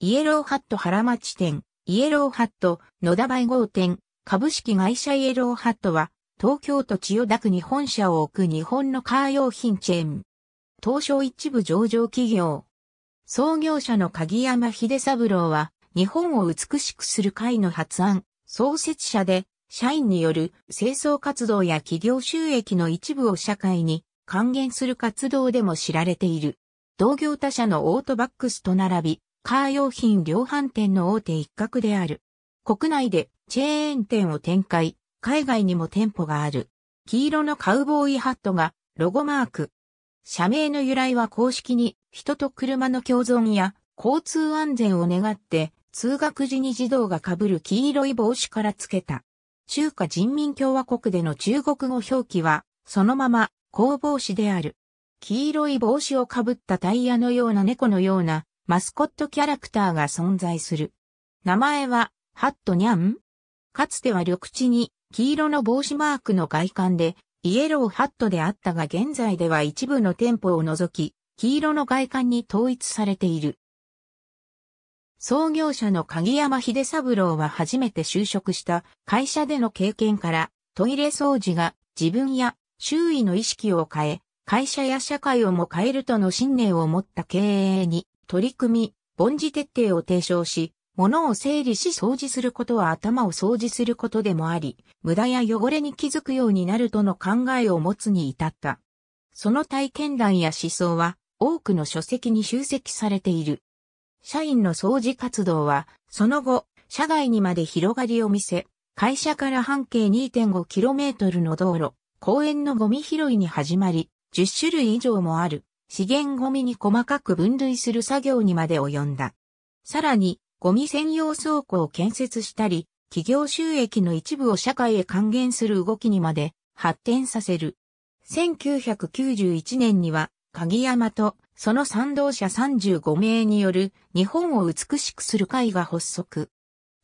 イエローハット原町店、イエローハット野田梅号店、株式会社イエローハットは、東京都千代田区に本社を置く日本のカー用品チェーン。東証一部上場企業。創業者の鍵山秀三郎は、日本を美しくする会の発案、創設者で、社員による清掃活動や企業収益の一部を社会に還元する活動でも知られている。同業他社のオートバックスと並び、カー用品量販店の大手一角である。国内でチェーン店を展開、海外にも店舗がある。黄色のカウボーイハットがロゴマーク。社名の由来は公式に人と車の共存や交通安全を願って通学時に児童が被る黄色い帽子から付けた。中華人民共和国での中国語表記はそのまま工房紙である。黄色い帽子をかぶったタイヤのような猫のようなマスコットキャラクターが存在する。名前は、ハットニャンかつては緑地に黄色の帽子マークの外観で、イエローハットであったが現在では一部の店舗を除き、黄色の外観に統一されている。創業者の鍵山秀三郎は初めて就職した会社での経験からトイレ掃除が自分や周囲の意識を変え、会社や社会をも変えるとの信念を持った経営に取り組み、凡事徹底を提唱し、物を整理し掃除することは頭を掃除することでもあり、無駄や汚れに気づくようになるとの考えを持つに至った。その体験談や思想は多くの書籍に集積されている。社員の掃除活動は、その後、社外にまで広がりを見せ、会社から半径 2.5km の道路、公園のゴミ拾いに始まり、10種類以上もある資源ゴミに細かく分類する作業にまで及んだ。さらに、ゴミ専用倉庫を建設したり、企業収益の一部を社会へ還元する動きにまで発展させる。1991年には、鍵山とその賛同者35名による日本を美しくする会が発足。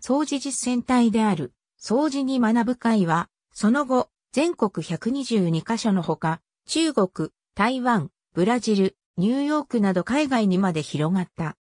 掃除実践隊である掃除に学ぶ会は、その後、全国122カ所のほか、中国、台湾、ブラジル、ニューヨークなど海外にまで広がった。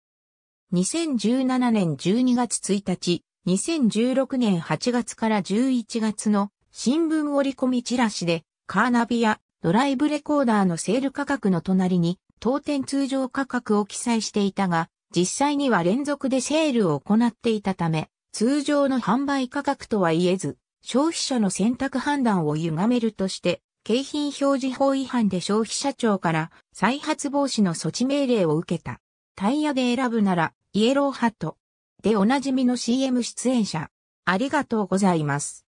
2017年12月1日、2016年8月から11月の新聞折り込みチラシで、カーナビやドライブレコーダーのセール価格の隣に、当店通常価格を記載していたが、実際には連続でセールを行っていたため、通常の販売価格とは言えず、消費者の選択判断を歪めるとして、景品表示法違反で消費者庁から再発防止の措置命令を受けた。タイヤで選ぶなら、イエローハット。でおなじみの CM 出演者。ありがとうございます。